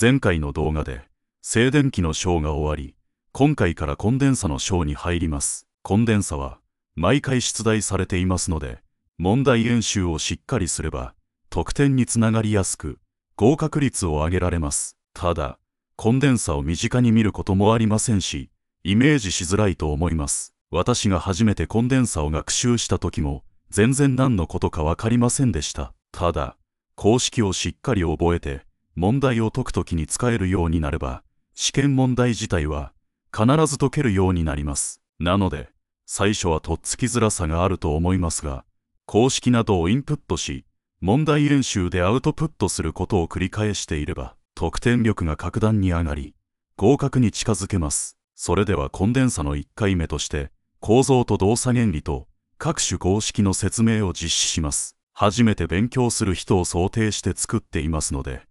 前回の動画で、静電気の章が終わり、今回からコンデンサの章に入ります。コンデンサは、毎回出題されていますので、問題演習をしっかりすれば、得点につながりやすく、合格率を上げられます。ただ、コンデンサを身近に見ることもありませんし、イメージしづらいと思います。私が初めてコンデンサを学習した時も、全然何のことかわかりませんでした。ただ、公式をしっかり覚えて、問題を解くときに使えるようになれば、試験問題自体は必ず解けるようになります。なので、最初はとっつきづらさがあると思いますが、公式などをインプットし、問題練習でアウトプットすることを繰り返していれば、得点力が格段に上がり、合格に近づけます。それではコンデンサの1回目として、構造と動作原理と各種公式の説明を実施します。初めて勉強する人を想定して作っていますので、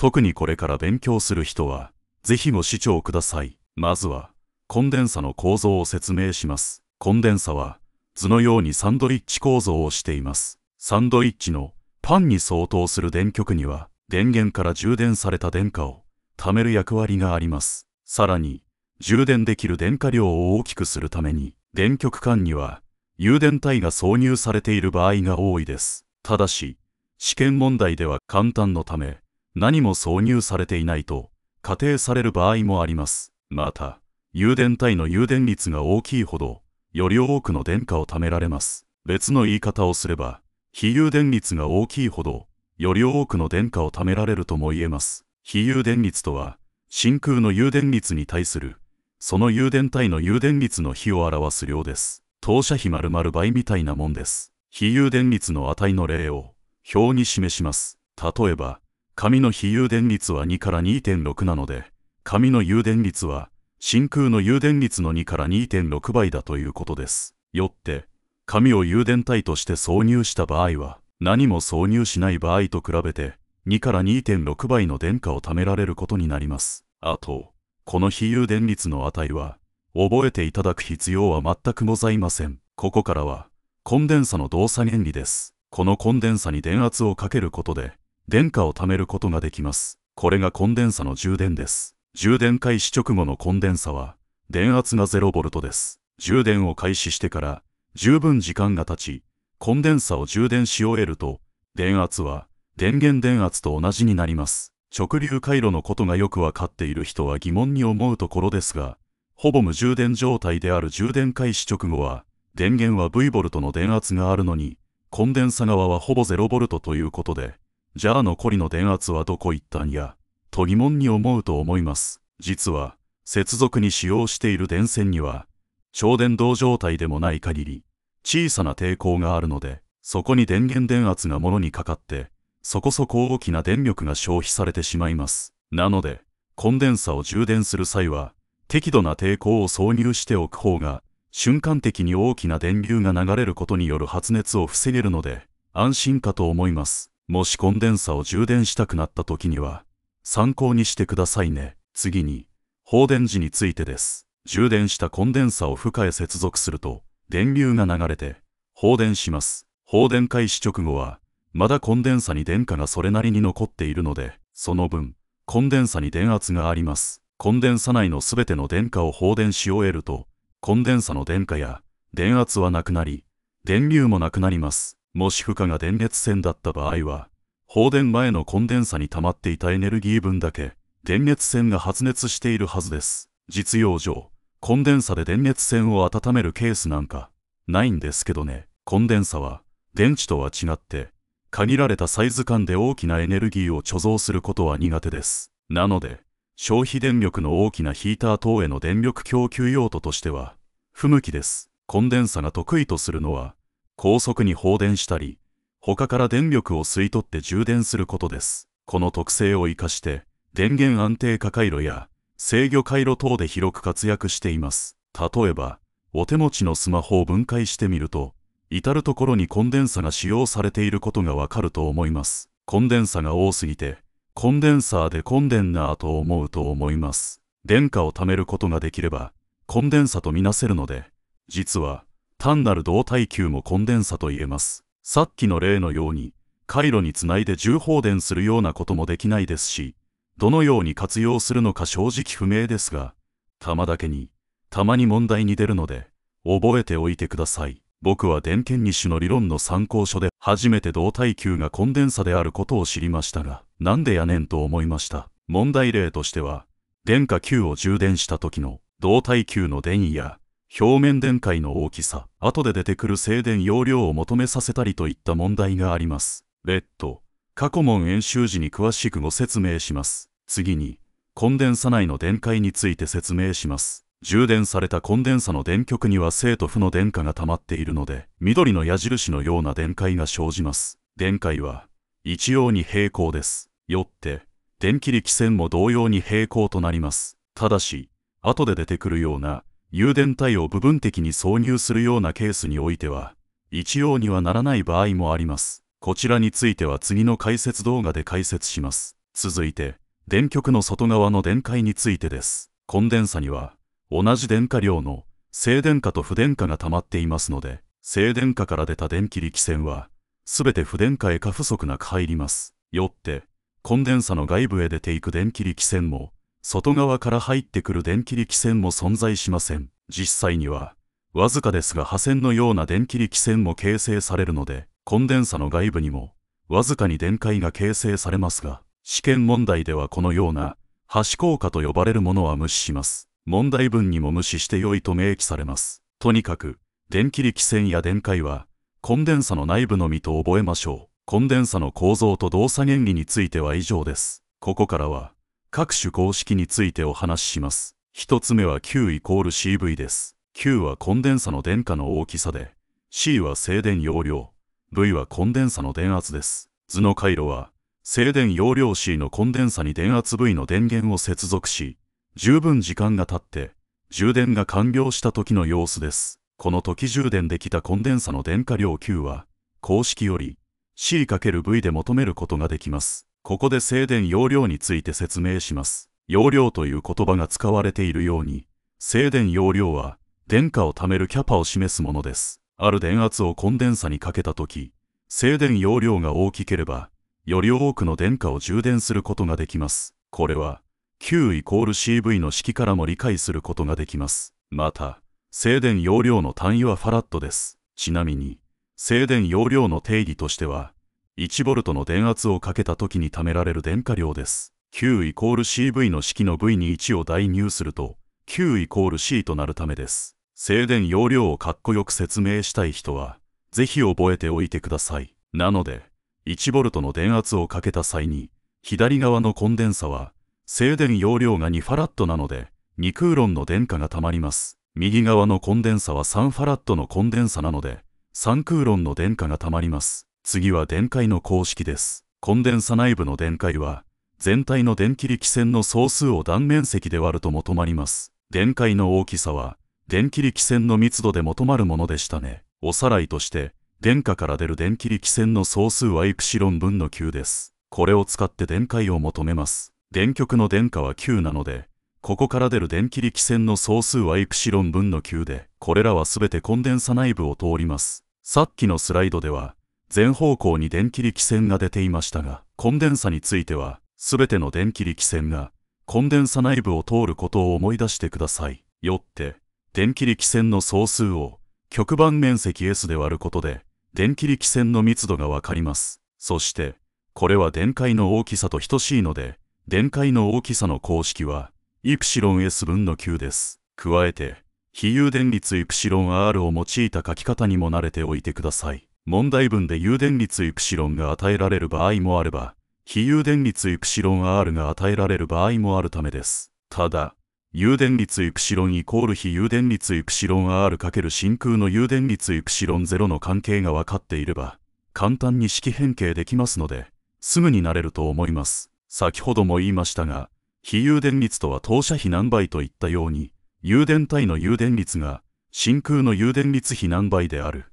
特にこれから勉強する人は、ぜひご視聴ください。まずは、コンデンサの構造を説明します。コンデンサは、図のようにサンドイッチ構造をしています。サンドイッチのパンに相当する電極には、電源から充電された電荷を貯める役割があります。さらに、充電できる電荷量を大きくするために、電極管には、誘電体が挿入されている場合が多いです。ただし、試験問題では簡単のため、何も挿入されていないと仮定される場合もあります。また、誘電体の誘電率が大きいほど、より多くの電荷を貯められます。別の言い方をすれば、非誘電率が大きいほど、より多くの電荷を貯められるとも言えます。非誘電率とは、真空の誘電率に対する、その誘電体の誘電率の比を表す量です。投射比丸々倍みたいなもんです。非誘電率の値の例を、表に示します。例えば、紙の非誘電率は2から2.6なので、紙の誘電率は真空の誘電率の2から2.6倍だということです。よって、紙を誘電体として挿入した場合は、何も挿入しない場合と比べて、2から2.6倍の電荷を貯められることになります。あと、この非誘電率の値は、覚えていただく必要は全くございません。ここからは、コンデンサの動作原理です。このコンデンサに電圧をかけることで、電荷を貯めることができます。これがコンデンサの充電です。充電開始直後のコンデンサは、電圧が 0V です。充電を開始してから十分時間が経ち、コンデンサを充電し終えると、電圧は電源電圧と同じになります。直流回路のことがよくわかっている人は疑問に思うところですが、ほぼ無充電状態である充電開始直後は、電源は V ボルトの電圧があるのに、コンデンサ側はほぼ0ボルトということで、じゃあ残りの電圧はどこ行ったんや、と疑問に思うと思います。実は、接続に使用している電線には、超電導状態でもない限り、小さな抵抗があるので、そこに電源電圧がものにかかって、そこそこ大きな電力が消費されてしまいます。なので、コンデンサを充電する際は、適度な抵抗を挿入しておく方が、瞬間的に大きな電流が流れることによる発熱を防げるので、安心かと思います。もしコンデンサを充電したくなった時には、参考にしてくださいね。次に、放電時についてです。充電したコンデンサを負荷へ接続すると、電流が流れて、放電します。放電開始直後は、まだコンデンサに電荷がそれなりに残っているので、その分、コンデンサに電圧があります。コンデンサ内のすべての電荷を放電し終えると、コンデンサの電荷や電圧はなくなり、電流もなくなります。もし負荷が電熱線だった場合は、放電前のコンデンサに溜まっていたエネルギー分だけ、電熱線が発熱しているはずです。実用上、コンデンサで電熱線を温めるケースなんか、ないんですけどね。コンデンサは、電池とは違って、限られたサイズ感で大きなエネルギーを貯蔵することは苦手です。なので、消費電力の大きなヒーター等への電力供給用途としては、不向きです。コンデンサが得意とするのは、高速に放電したり、他から電力を吸い取って充電することです。この特性を活かして、電源安定化回路や制御回路等で広く活躍しています。例えば、お手持ちのスマホを分解してみると、至る所にコンデンサが使用されていることがわかると思います。コンデンサが多すぎて、コンデンサーでコンデンナーと思うと思います。電荷を貯めることができれば、コンデンサとみなせるので、実は、単なる動体球もコンデンサと言えます。さっきの例のように、回路につないで重放電するようなこともできないですし、どのように活用するのか正直不明ですが、玉だけに、たまに問題に出るので、覚えておいてください。僕は電研二種の理論の参考書で初めて動体球がコンデンサであることを知りましたが、なんでやねんと思いました。問題例としては、電化球を充電した時の動体球の電位や表面電解の大きさ、後で出てくる静電容量を求めさせたりといった問題があります。別途、過去問演習時に詳しくご説明します。次に、コンデンサ内の電解について説明します。充電されたコンデンサの電極には正と負の電荷が溜まっているので、緑の矢印のような電解が生じます。電解は、一様に平行です。よって、電気力線も同様に平行となります。ただし、後で出てくるような、誘電体を部分的に挿入するようなケースにおいては、一様にはならない場合もあります。こちらについては次の解説動画で解説します。続いて、電極の外側の電解についてです。コンデンサには、同じ電荷量の静電荷と不電荷が溜まっていますので、静電荷から出た電気力線は、すべて不電荷へ過不足なく入ります。よって、コンデンサの外部へ出ていく電気力線も、外側から入ってくる電気力線も存在しません。実際には、わずかですが破線のような電気力線も形成されるので、コンデンサの外部にも、わずかに電解が形成されますが、試験問題ではこのような、端効果と呼ばれるものは無視します。問題文にも無視して良いと明記されます。とにかく、電気力線や電解は、コンデンサの内部のみと覚えましょう。コンデンサの構造と動作原理については以上です。ここからは、各種公式についてお話しします。1つ目は Q イコール CV です。Q はコンデンサの電荷の大きさで、C は静電容量、V はコンデンサの電圧です。図の回路は、静電容量 C のコンデンサに電圧 V の電源を接続し、十分時間が経って、充電が完了した時の様子です。この時充電できたコンデンサの電荷量 Q は、公式より C×V で求めることができます。ここで静電容量について説明します。容量という言葉が使われているように、静電容量は、電荷を貯めるキャパを示すものです。ある電圧をコンデンサにかけたとき、静電容量が大きければ、より多くの電荷を充電することができます。これは、Q イコール CV の式からも理解することができます。また、静電容量の単位はファラットです。ちなみに、静電容量の定義としては、1V の電圧をかけた時に貯められる電荷量です。Q イコール CV の式の V に1を代入すると、Q イコール C となるためです。静電容量をかっこよく説明したい人は、ぜひ覚えておいてください。なので、1V の電圧をかけた際に、左側のコンデンサは、静電容量が2ファラットなので、2クーロンの電荷が溜まります。右側のコンデンサは3ファラットのコンデンサなので、3クーロンの電荷が溜まります。次は電解の公式です。コンデンサ内部の電解は、全体の電気力線の総数を断面積で割ると求まります。電解の大きさは、電気力線の密度で求まるものでしたね。おさらいとして、電荷から出る電気力線の総数はイプシロン分の9です。これを使って電解を求めます。電極の電荷は9なので、ここから出る電気力線の総数はイプシロン分の9で、これらは全てコンデンサ内部を通ります。さっきのスライドでは、全方向に電気力線が出ていましたが、コンデンサについては、すべての電気力線が、コンデンサ内部を通ることを思い出してください。よって、電気力線の総数を、極板面積 S で割ることで、電気力線の密度がわかります。そして、これは電解の大きさと等しいので、電解の大きさの公式は、イプシロン S 分の9です。加えて、比有電率イプシロン R を用いた書き方にも慣れておいてください。問題文で有電率イプシロンが与えられる場合もあれば、非有電率イプシロン R が与えられる場合もあるためです。ただ、有電率イプシロンイコール非有電率イプシロン R かける真空の有電率イプシロン0の関係が分かっていれば、簡単に式変形できますので、すぐになれると思います。先ほども言いましたが、非有電率とは当社比何倍といったように、有電体の有電率が真空の有電率比何倍である。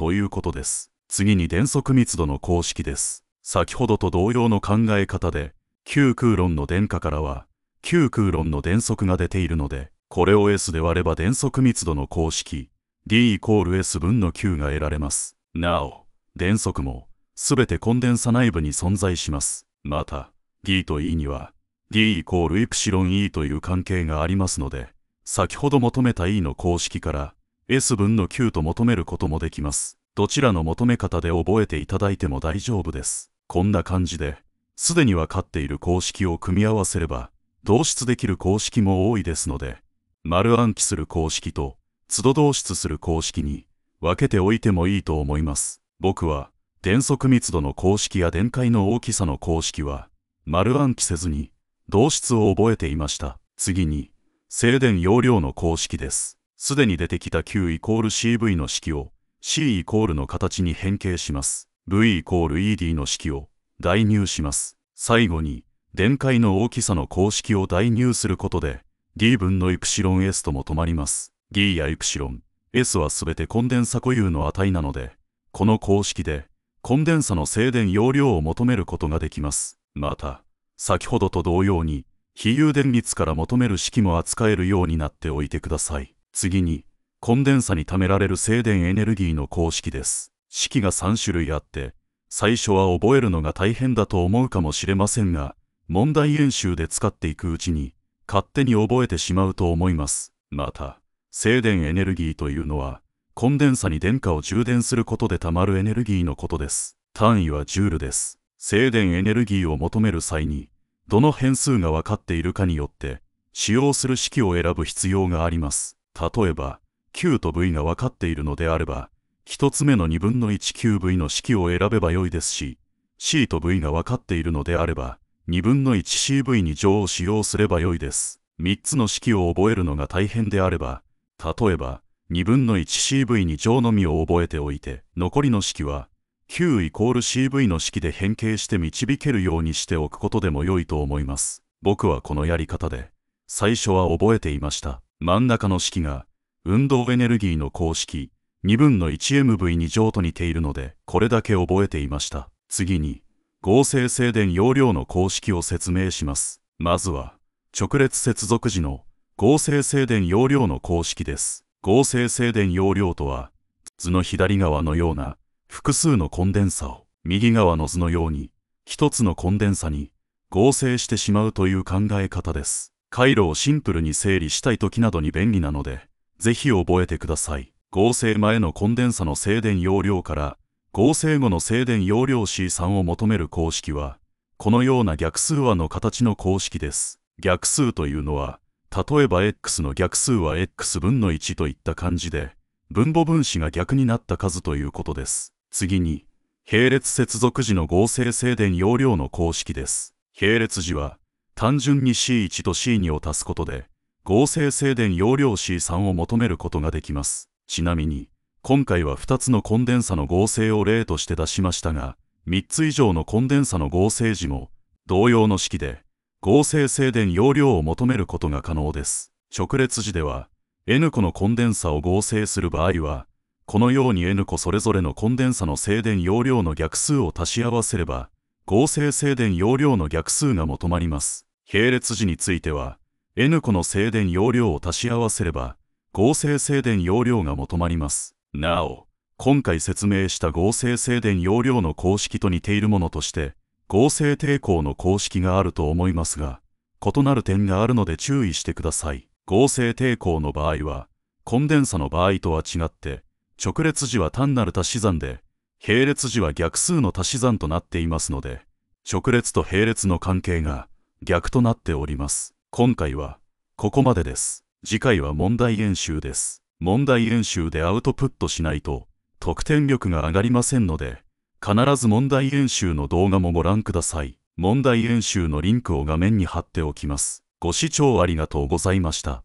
ということです。次に電速密度の公式です。先ほどと同様の考え方で、旧空論の電荷からは、旧空論の電速が出ているので、これを S で割れば電速密度の公式、D イコール S 分の Q が得られます。なお、電速も、すべてコンデンサ内部に存在します。また、D と E には、D イコールイプシロン E という関係がありますので、先ほど求めた E の公式から、S 分の9と求めることもできます。どちらの求め方で覚えていただいても大丈夫です。こんな感じで、すでに分かっている公式を組み合わせれば、導出できる公式も多いですので、丸暗記する公式と、都度同質する公式に分けておいてもいいと思います。僕は、電速密度の公式や電解の大きさの公式は、丸暗記せずに、同質を覚えていました。次に、静電容量の公式です。すでに出てきた Q イコール CV の式を C イコールの形に変形します。V イコール ED の式を代入します。最後に、電解の大きさの公式を代入することで、D 分のイプシロン S とも止まります。D やイプシロン S はすべてコンデンサ固有の値なので、この公式で、コンデンサの静電容量を求めることができます。また、先ほどと同様に、非有電率から求める式も扱えるようになっておいてください。次に、コンデンサに貯められる静電エネルギーの公式です。式が3種類あって、最初は覚えるのが大変だと思うかもしれませんが、問題演習で使っていくうちに、勝手に覚えてしまうと思います。また、静電エネルギーというのは、コンデンサに電荷を充電することで貯まるエネルギーのことです。単位はジュールです。静電エネルギーを求める際に、どの変数が分かっているかによって、使用する式を選ぶ必要があります。例えば Q と V が分かっているのであれば1つ目の2分の 1QV の式を選べばよいですし C と V が分かっているのであれば2分の 1CV に乗を使用すればよいです3つの式を覚えるのが大変であれば例えば2分の 1CV に乗のみを覚えておいて残りの式は Q イコール CV の式で変形して導けるようにしておくことでも良いと思います僕はこのやり方で最初は覚えていました真ん中の式が運動エネルギーの公式2分の 1mv2 乗と似ているのでこれだけ覚えていました次に合成静電容量の公式を説明しますまずは直列接続時の合成静電容量の公式です合成静電容量とは図の左側のような複数のコンデンサを右側の図のように一つのコンデンサに合成してしまうという考え方です回路をシンプルに整理したい時などに便利なので、ぜひ覚えてください。合成前のコンデンサの静電容量から合成後の静電容量 C3 を求める公式は、このような逆数和の形の公式です。逆数というのは、例えば x の逆数は x 分の1といった感じで、分母分子が逆になった数ということです。次に、並列接続時の合成静電容量の公式です。並列時は、単純に C1 と C2 を足すことで、合成静電容量 C3 を求めることができます。ちなみに、今回は2つのコンデンサの合成を例として出しましたが、3つ以上のコンデンサの合成時も、同様の式で、合成静電容量を求めることが可能です。直列時では、N 個のコンデンサを合成する場合は、このように N 個それぞれのコンデンサの静電容量の逆数を足し合わせれば、合成静電容量の逆数が求まります。系列時については N 個の静電容量を足し合わせれば合成静電容量が求まりますなお今回説明した合成静電容量の公式と似ているものとして合成抵抗の公式があると思いますが異なる点があるので注意してください合成抵抗の場合はコンデンサの場合とは違って直列時は単なる足し算で並列時は逆数の足し算となっていますので直列と並列の関係が逆となっております。今回は、ここまでです。次回は問題演習です。問題演習でアウトプットしないと、得点力が上がりませんので、必ず問題演習の動画もご覧ください。問題演習のリンクを画面に貼っておきます。ご視聴ありがとうございました。